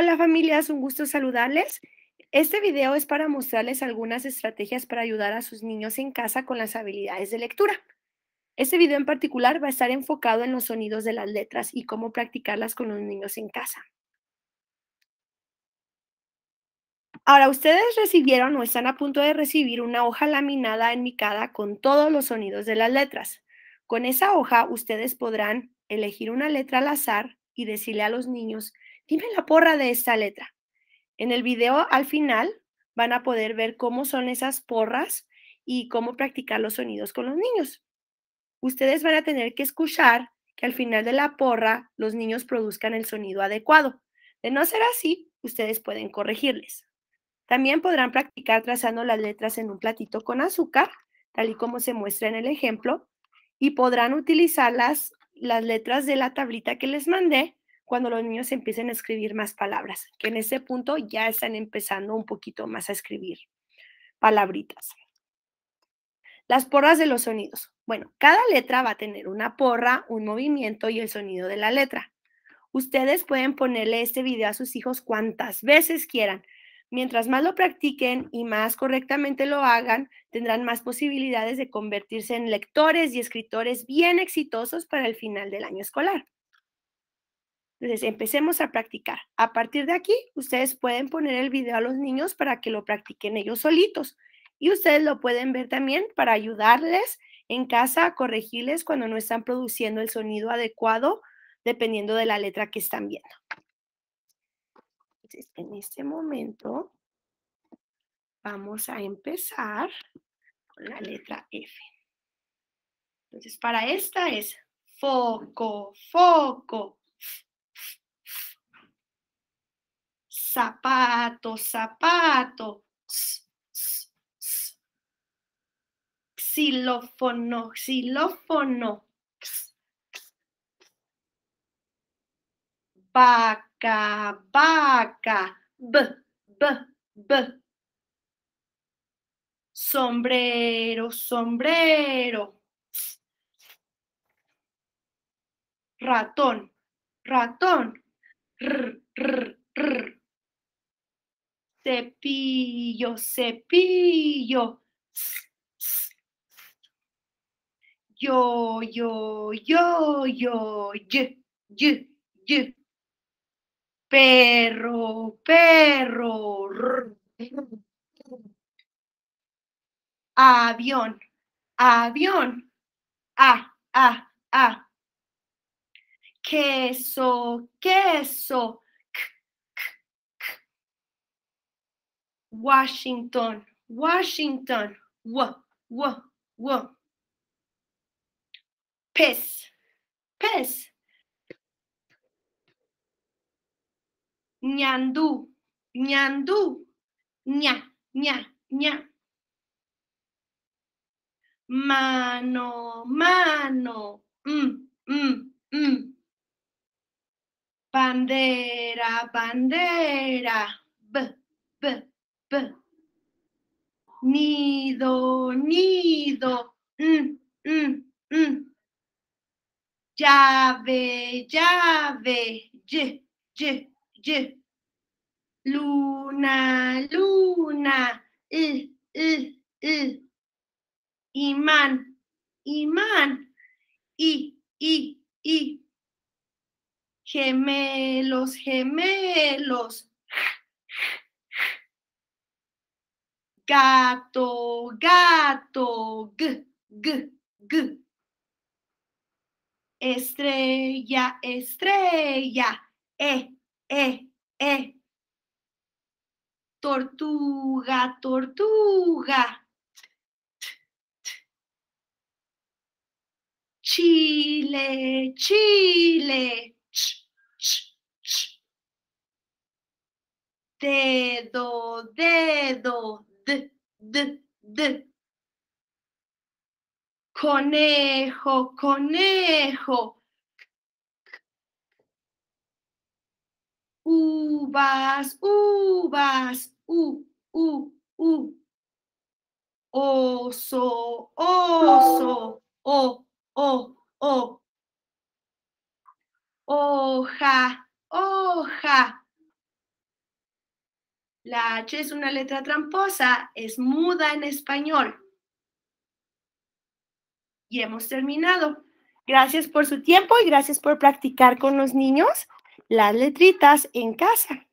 Hola familia, un gusto saludarles. Este video es para mostrarles algunas estrategias para ayudar a sus niños en casa con las habilidades de lectura. Este video en particular va a estar enfocado en los sonidos de las letras y cómo practicarlas con los niños en casa. Ahora, ustedes recibieron o están a punto de recibir una hoja laminada en enmicada con todos los sonidos de las letras. Con esa hoja, ustedes podrán elegir una letra al azar y decirle a los niños Dime la porra de esta letra. En el video al final van a poder ver cómo son esas porras y cómo practicar los sonidos con los niños. Ustedes van a tener que escuchar que al final de la porra los niños produzcan el sonido adecuado. De no ser así, ustedes pueden corregirles. También podrán practicar trazando las letras en un platito con azúcar, tal y como se muestra en el ejemplo, y podrán utilizar las, las letras de la tablita que les mandé cuando los niños empiecen a escribir más palabras, que en ese punto ya están empezando un poquito más a escribir palabritas. Las porras de los sonidos. Bueno, cada letra va a tener una porra, un movimiento y el sonido de la letra. Ustedes pueden ponerle este video a sus hijos cuantas veces quieran. Mientras más lo practiquen y más correctamente lo hagan, tendrán más posibilidades de convertirse en lectores y escritores bien exitosos para el final del año escolar. Entonces, empecemos a practicar. A partir de aquí, ustedes pueden poner el video a los niños para que lo practiquen ellos solitos. Y ustedes lo pueden ver también para ayudarles en casa a corregirles cuando no están produciendo el sonido adecuado, dependiendo de la letra que están viendo. Entonces, en este momento, vamos a empezar con la letra F. Entonces, para esta es foco, foco zapato, zapato, xilófono, xilófono, vaca, vaca, b, b, b, sombrero, sombrero, ratón, ratón, cepillo, cepillo. Yo, yo, yo, yo, yo, yo, yo. Perro, perro. Avión, avión. a-a-a. Queso, queso Washington, Washington, w, w, w. Piss, piss. Ñandú, ñandú, ña, ña, ña. Mano, mano, mm, mm, mm. Bandera, bandera, b, b, Nido, nido, n, mm, m, mm, mm. Llave, llave, y, y, Luna, luna, i, i, i. Imán, imán, i, i, i. Gemelos, gemelos, gato, gato, g, g, g. Estrella, estrella, e, e, e. Tortuga, tortuga. Chile, chile. Ch, ch, ch. Dedo, dedo, d, d, d. Conejo, conejo. Uvas, uvas, u, u, u. Oso, oso, o, o, o. Hoja, hoja. La H es una letra tramposa, es muda en español. Y hemos terminado. Gracias por su tiempo y gracias por practicar con los niños las letritas en casa.